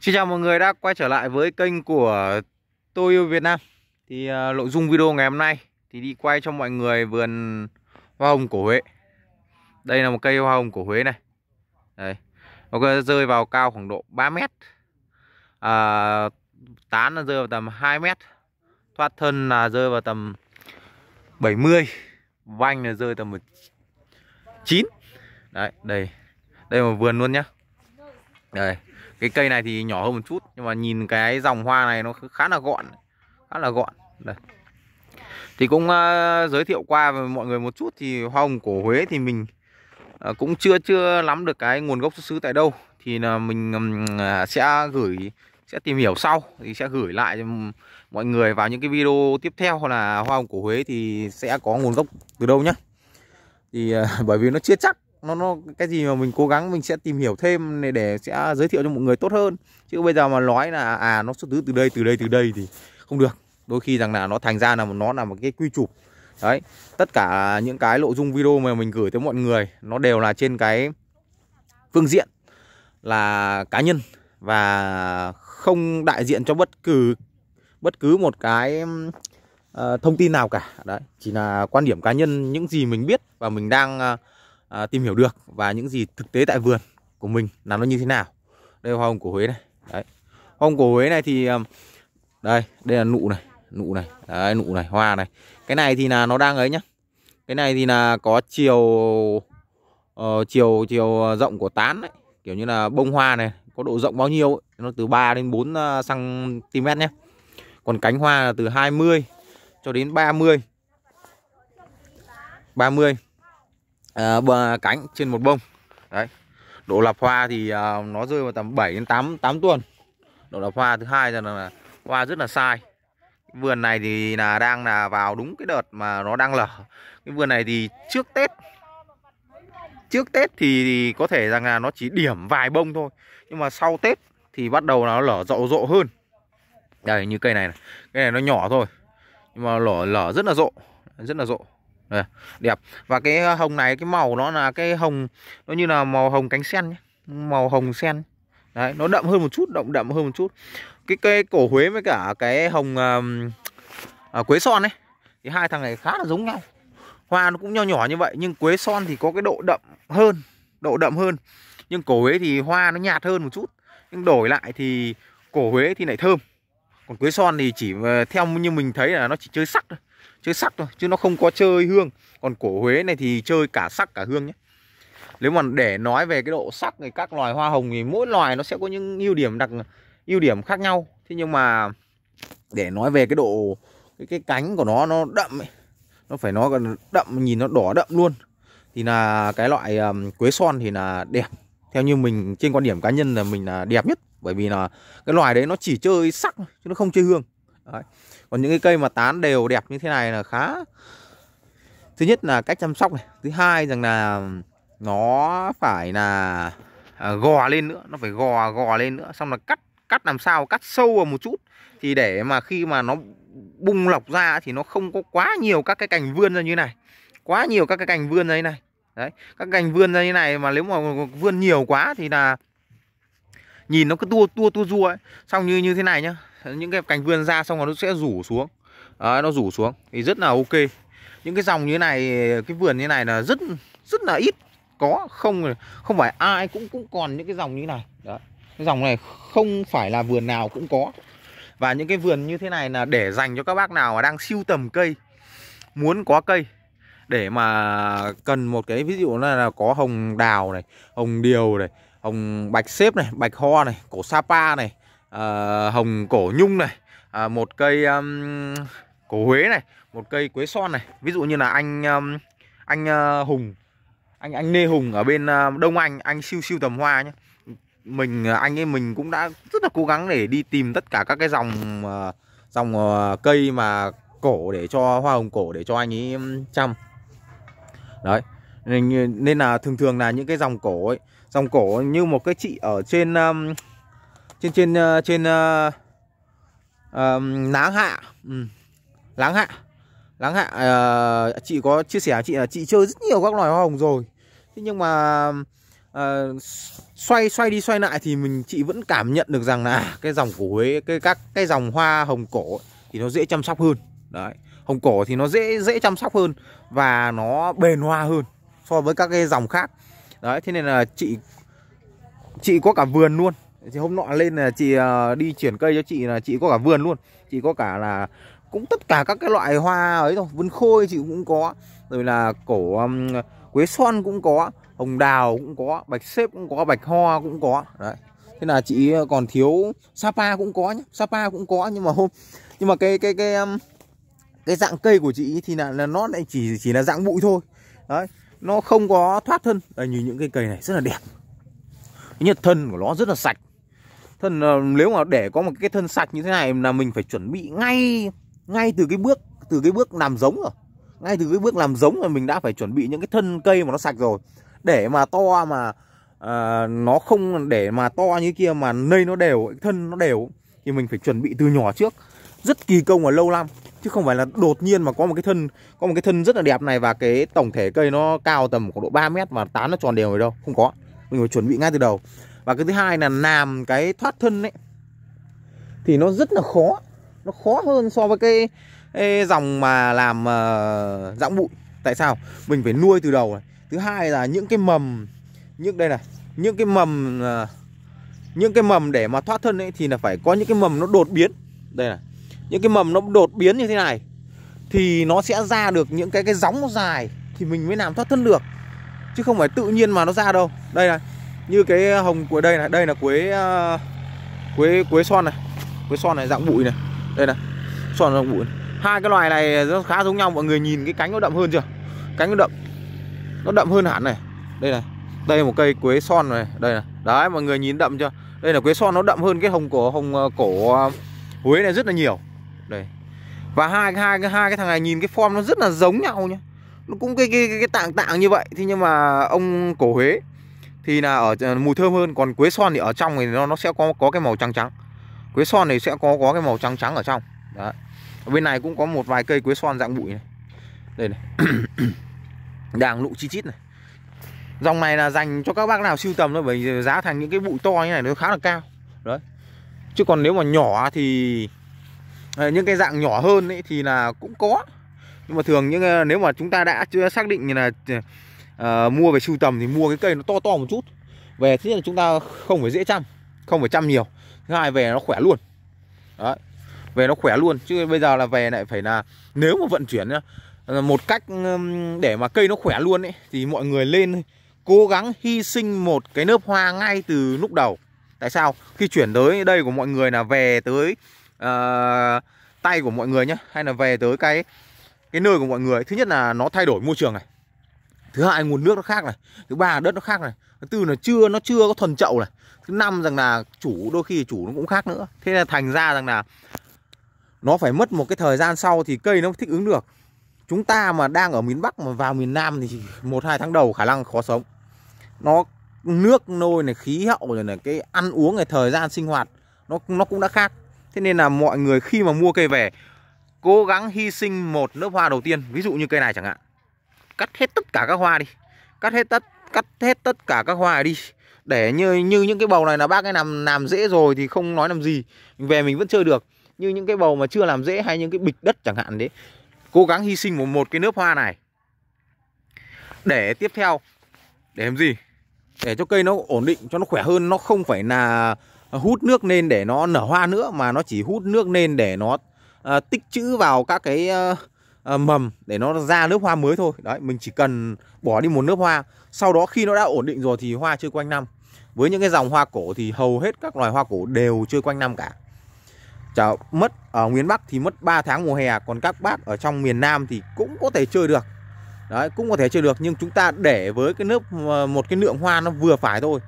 Xin chào mọi người đã quay trở lại với kênh của tôi yêu Việt Nam Thì uh, nội dung video ngày hôm nay thì đi quay cho mọi người vườn hoa hồng cổ Huế Đây là một cây hoa hồng cổ Huế này Đấy. Nó rơi vào cao khoảng độ 3 mét à, Tán là rơi vào tầm 2 mét Thoát thân là rơi vào tầm 70 Vanh là rơi tầm 9 Đấy, đây Đây là một vườn luôn nhá Đây cái cây này thì nhỏ hơn một chút nhưng mà nhìn cái dòng hoa này nó khá là gọn khá là gọn đây thì cũng uh, giới thiệu qua với mọi người một chút thì hoa hồng cổ Huế thì mình uh, cũng chưa chưa lắm được cái nguồn gốc xuất xứ tại đâu thì là mình um, sẽ gửi sẽ tìm hiểu sau thì sẽ gửi lại cho mọi người vào những cái video tiếp theo là hoa hồng cổ Huế thì sẽ có nguồn gốc từ đâu nhá thì uh, bởi vì nó chưa chắc nó nó cái gì mà mình cố gắng mình sẽ tìm hiểu thêm để, để sẽ giới thiệu cho mọi người tốt hơn chứ bây giờ mà nói là à nó xuất xứ từ đây từ đây từ đây thì không được đôi khi rằng là nó thành ra là nó là một cái quy chụp đấy tất cả những cái nội dung video mà mình gửi tới mọi người nó đều là trên cái phương diện là cá nhân và không đại diện cho bất cứ bất cứ một cái uh, thông tin nào cả đấy chỉ là quan điểm cá nhân những gì mình biết và mình đang uh, à, tìm hiểu được và những gì thực tế tại vườn của mình là nó như thế nào đây hoa hồng của Huế này đấy hoa hồng của Huế này thì um, đây đây là nụ này nụ này đấy nụ này hoa này cái này thì là nó đang ấy nhá cái này thì là có chiều uh, chiều chiều ờ, rộng của tán ấy. kiểu như là bông hoa này có độ rộng bao nhiêu ấy. nó từ 3 đến 4 cm nhé còn cánh hoa là từ 20 cho đến 30 30 à, cánh trên một bông đấy độ lọc hoa thì à, nó rơi vào tầm 7 đến 8 8 tuần độ lập hoa thứ hai là, là hoa rất là sai vườn này thì là đang là vào đúng cái đợt mà nó đang lở cái vườn này thì trước tết trước tết thì, thì có thể rằng là nó chỉ điểm vài bông thôi nhưng mà sau tết thì bắt đầu nó lở rộ rộ hơn đây như cây này, này. cây này nó nhỏ thôi nhưng mà lở lở rất là rộ rất là rộ đây, đẹp và cái ờ, hồng này cái màu nó là cái hồng nó như là màu hồng cánh sen nhé. màu hồng sen đấy nó đậm hơn một chút đậm đậm hơn một chút cái cây cổ huế với cả cái hồng um, à, quế son ấy thì hai thằng này khá là giống nhau hoa nó cũng nho nhỏ như vậy nhưng quế son thì có cái độ đậm hơn độ đậm hơn nhưng cổ huế thì hoa nó nhạt hơn một chút nhưng đổi lại thì cổ huế thì lại thơm còn quế son thì chỉ ờ, theo như mình thấy là nó chỉ chơi sắc thôi chơi sắc thôi chứ nó không có chơi hương còn cổ Huế này thì chơi cả sắc cả hương nhé nếu mà để nói về cái độ sắc thì các loài hoa hồng thì mỗi loài nó sẽ có những ưu điểm đặc ưu điểm khác nhau thế nhưng mà để nói về cái độ cái, cái cánh của nó nó đậm ấy. nó phải nói còn đậm nhìn nó đỏ đậm luôn thì là cái loại um, quế son thì là đẹp theo như mình trên quan điểm cá nhân là mình là đẹp nhất bởi vì là cái loài đấy nó chỉ chơi sắc chứ nó không chơi hương đấy còn những cái cây mà tán đều đẹp như thế này là khá thứ nhất là cách chăm sóc này thứ hai rằng là nó phải là à, gò lên nữa nó phải gò gò lên nữa xong là cắt cắt làm sao cắt sâu vào một chút thì để mà khi mà nó bung lọc ra thì nó không có quá nhiều các cái cành vươn ra như này quá nhiều các cái cành vươn ra như này đấy các cành vươn ra như này mà nếu mà vươn nhiều quá thì là nhìn nó cứ tua tua tua rua ấy xong như như thế này nhá những cái cành vươn ra xong rồi nó sẽ rủ xuống Đấy, nó rủ xuống thì rất là ok những cái dòng như thế này cái vườn như thế này là rất rất là ít có không không phải ai cũng cũng còn những cái dòng như thế này Đấy. cái dòng này không phải là vườn nào cũng có và những cái vườn như thế này là để dành cho các bác nào mà đang siêu tầm cây muốn có cây để mà cần một cái ví dụ là có hồng đào này hồng điều này hồng bạch xếp này bạch ho này cổ sapa này uh, hồng cổ nhung này uh, một cây um, cổ Huế này một cây quế son này ví dụ như là anh um, anh uh, Hùng anh anh Lê Hùng ở bên uh, Đông Anh anh siêu siêu tầm hoa nhé mình anh ấy mình cũng đã rất là cố gắng để đi tìm tất cả các cái dòng uh, dòng uh, cây mà cổ để cho hoa hồng cổ để cho anh ấy um, chăm đấy nên, nên là thường thường là những cái dòng cổ ấy dòng cổ như một cái chị ở trên um, trên trên ờ, trên uh, uh, láng hạ ừ. láng hạ láng hạ uh, chị có chia sẻ chị là chị chơi rất nhiều các loài hoa hồng rồi thế nhưng mà uh, xoay xoay đi xoay lại thì mình chị vẫn cảm nhận được rằng là à, cái dòng của Huế cái các cái dòng hoa hồng cổ ấy, thì nó dễ chăm sóc hơn đấy hồng cổ thì nó dễ dễ chăm sóc hơn và nó bền hoa hơn so với các cái dòng khác đấy thế nên là chị chị có cả vườn luôn thì hôm nọ lên là chị ờ, đi chuyển cây cho chị là chị có cả vườn luôn chị có cả là cũng tất cả các cái loại hoa ấy thôi vườn khôi chị cũng có rồi là cổ um, quế xoan cũng có hồng đào cũng có bạch xếp cũng có bạch hoa cũng có đấy thế là chị ờ, còn thiếu sapa cũng có nhá sapa cũng có nhưng mà hôm nhưng mà cái cái cái um, cái dạng cây của chị thì là, là nó lại chỉ chỉ là dạng bụi thôi đấy nó không có thoát thân đây như những cái cây này rất là đẹp nhất thân của nó rất là sạch thân ờ, nếu mà để có một cái thân sạch như thế này là mình phải chuẩn bị ngay ngay từ cái bước từ cái bước làm giống rồi ngay từ cái bước làm giống rồi mình đã phải chuẩn bị những cái thân cây mà nó sạch rồi để mà to mà à, nó không để mà to như kia mà nây nó đều thân nó đều thì mình phải chuẩn bị từ nhỏ trước rất kỳ công và lâu năm chứ không phải là đột nhiên mà có một cái thân có một cái thân rất là đẹp này và cái tổng thể cây nó cao tầm khoảng độ 3 mét mà tán nó tròn đều rồi đâu không có mình phải chuẩn bị ngay từ đầu và cái thứ hai là làm cái thoát thân ấy thì nó rất là khó nó khó hơn so với cái, cái dòng mà làm uh, ờ, dãng bụi tại sao mình phải nuôi từ đầu này thứ hai là những cái mầm những đây này những cái mầm uh, những cái mầm để mà thoát thân ấy thì là phải có những cái mầm nó đột biến đây này những cái mầm nó đột biến như thế này thì nó sẽ ra được những cái cái gióng dài thì mình mới làm thoát thân được chứ không phải tự nhiên mà nó ra đâu đây này như cái ờ, hồng của đây này đây là quế ờ, quế quế son này quế son này dạng bụi này đây này son dạng bụi này. hai cái loài này nó khá giống nhau mọi người nhìn cái cánh nó đậm hơn chưa cánh nó đậm nó đậm hơn hẳn này đây này đây là một cây quế son này đây này đấy mọi người nhìn đậm chưa đây là quế son nó đậm hơn cái hồng ờ, cổ hồng cổ huế này rất là nhiều đây và hai cái hai cái hai cái thằng này nhìn cái form nó rất là giống nhau nhá nó cũng cái cái cái, cái tạng tạng như vậy thế nhưng mà ông cổ huế thì là ở ờ, mùi thơm hơn còn quế son thì ở trong thì nó nó sẽ có có cái màu trắng trắng quế son này sẽ có có cái màu trắng trắng ở trong Đấy. bên này cũng có một vài cây quế son dạng bụi này đây này đàng lụ chi chít này dòng này là dành cho các bác nào sưu tầm thôi bởi giá thành những cái bụi to như này nó khá là cao đấy chứ còn nếu mà nhỏ thì ờ, những cái dạng nhỏ hơn ấy thì là cũng có nhưng mà thường những ờ, nếu mà chúng ta đã chưa xác định là à, mua về sưu tầm thì mua cái cây nó to to một chút về thứ nhất là chúng ta không phải dễ chăm không phải chăm nhiều thứ hai về nó khỏe luôn đấy về nó khỏe luôn chứ bây giờ là về lại phải là nếu mà vận chuyển một cách để mà cây nó khỏe luôn ấy thì mọi người lên cố gắng hy sinh một cái nớp hoa ngay từ lúc đầu tại sao khi chuyển tới đây của mọi người là về tới uh, tay của mọi người nhé hay là về tới cái cái nơi của mọi người thứ nhất là nó thay đổi môi trường này thứ hai nguồn nước nó khác này thứ ba đất nó khác này thứ tư là chưa nó chưa có thuần chậu này thứ năm rằng là chủ đôi khi chủ nó cũng khác nữa thế là thành ra rằng là nó phải mất một cái thời gian sau thì cây nó thích ứng được chúng ta mà đang ở miền bắc mà vào miền nam thì một hai tháng đầu khả năng khó sống nó nước nôi này khí hậu rồi này cái ăn uống này thời gian sinh hoạt nó nó cũng đã khác thế nên là mọi người khi mà mua cây về cố gắng hy sinh một lớp hoa đầu tiên ví dụ như cây này chẳng hạn cắt hết tất cả các hoa đi cắt hết tất cắt hết tất cả các hoa đi để như như những cái bầu này là bác ấy làm làm dễ rồi thì không nói làm gì về mình vẫn chơi được như những cái bầu mà chưa làm dễ hay những cái bịch đất chẳng hạn đấy cố gắng hy sinh một một cái nếp hoa này để tiếp theo để làm gì để cho cây nó ổn định cho nó khỏe hơn nó không phải là hút nước lên để nó nở hoa nữa mà nó chỉ hút nước lên để nó uh, tích trữ vào các cái uh, Ờ, mầm để nó ra lớp hoa mới thôi đấy mình chỉ cần bỏ đi một lớp hoa sau đó khi nó đã ổn định rồi thì hoa chơi quanh năm với những cái dòng hoa cổ thì hầu hết các loài hoa cổ đều chơi quanh năm cả Chả mất ở ờ, miền Bắc thì mất 3 tháng mùa hè còn các bác ở trong miền Nam thì cũng có thể chơi được đấy cũng có thể chơi được nhưng chúng ta để với cái nước ờ, một cái lượng hoa nó vừa phải thôi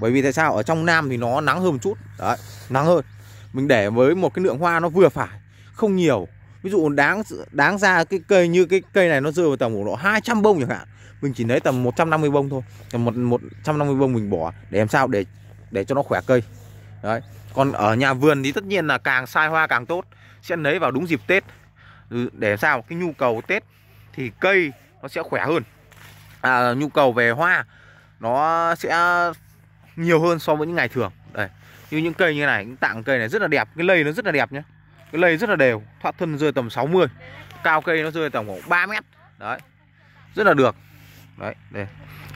bởi vì tại sao ở trong Nam thì nó nắng hơn một chút đấy nắng hơn mình để với một cái lượng hoa nó vừa phải không nhiều ví dụ đáng đáng ra cái cây như cái cây này nó rơi vào tầm khoảng độ 200 bông chẳng hạn mình chỉ lấy tầm 150 bông thôi tầm một 150 bông mình bỏ để làm sao để để cho nó khỏe cây đấy còn ở nhà vườn thì tất nhiên là càng sai hoa càng tốt sẽ lấy vào đúng dịp Tết ừ, để sao cái nhu cầu Tết thì cây nó sẽ khỏe hơn à, nhu cầu về hoa nó sẽ nhiều hơn so với những ngày thường đây như những cây như này những tạng cây này rất là đẹp cái lây nó rất là đẹp nhé cái lây rất là đều thoát thân rơi tầm 60 cao cây nó rơi tầm khoảng 3 mét đấy rất là được đấy đây.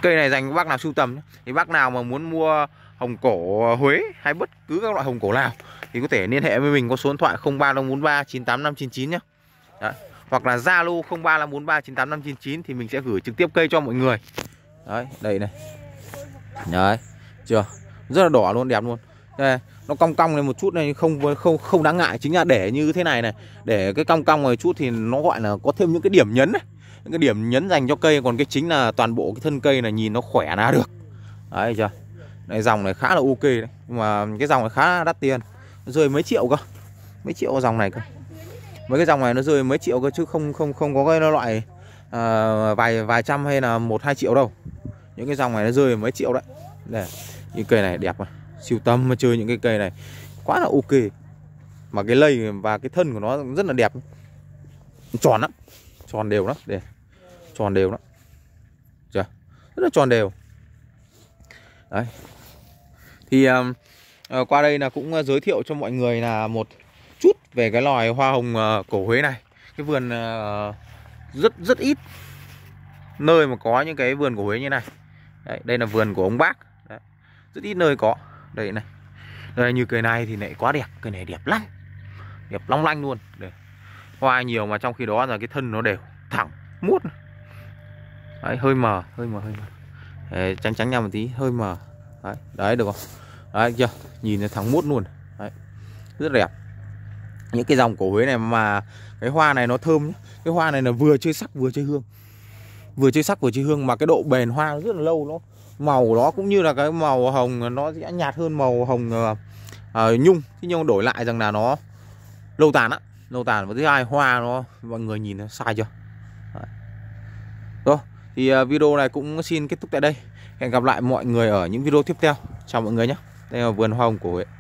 cây này dành bác nào sưu tầm nhé. thì bác nào mà muốn mua hồng cổ Huế hay bất cứ các loại hồng cổ nào thì có thể liên hệ với mình có số điện thoại 03543 9859 nhé đấy. hoặc là Zalo 03543 9859 thì mình sẽ gửi trực tiếp cây cho mọi người đấy đây này đấy chưa rất là đỏ luôn đẹp luôn đây nó cong cong lên một chút này không không không đáng ngại chính là để như thế này này để cái cong cong này chút thì nó gọi là có thêm những cái điểm nhấn ấy. những cái điểm nhấn dành cho cây còn cái chính là toàn bộ cái thân cây là nhìn nó khỏe ra được đấy chưa này dòng này khá là ok đấy nhưng mà cái dòng này khá đắt tiền rơi mấy triệu cơ mấy triệu dòng này cơ mấy cái dòng này nó rơi mấy triệu cơ chứ không không không có cái loại à, vài vài trăm hay là một hai triệu đâu những cái dòng này nó rơi mấy triệu đấy để những cây này đẹp mà siêu tâm mà chơi những cái cây này quá là ok mà cái lây và cái thân của nó rất là đẹp tròn lắm tròn đều lắm để tròn đều lắm chưa rất là tròn đều đấy thì um, qua đây là cũng ờ, giới thiệu cho mọi người là một chút về cái loài hoa hồng à, cổ Huế này cái vườn à, rất rất ít nơi mà có những cái vườn cổ Huế như này đấy, đây là vườn của ông bác đấy, rất ít nơi có đây này đây như cây này thì lại quá đẹp cây này đẹp lắm đẹp long lanh luôn Để. hoa nhiều mà trong khi đó là cái thân nó đều thẳng muốt đấy hơi mờ hơi mờ hơi mờ đấy, tránh tránh nhau một tí hơi mờ đấy, đấy được không đấy chưa nhìn nó thẳng muốt luôn đấy, rất đẹp những cái dòng cổ Huế này mà cái hoa này nó thơm nhé cái hoa này là vừa chơi sắc vừa chơi hương vừa chơi sắc vừa chơi hương mà cái độ bền hoa rất là lâu nó màu đó cũng như là cái màu hồng nó sẽ nhạt hơn màu hồng à, nhung thế nhưng đổi lại rằng là nó lâu tàn á lâu tàn và thứ hai hoa nó mọi người nhìn nó sai chưa Đấy. rồi thì ờ, video này cũng xin kết thúc tại đây hẹn gặp lại mọi người ở những video tiếp theo chào mọi người nhé đây là vườn hoa hồng của Huệ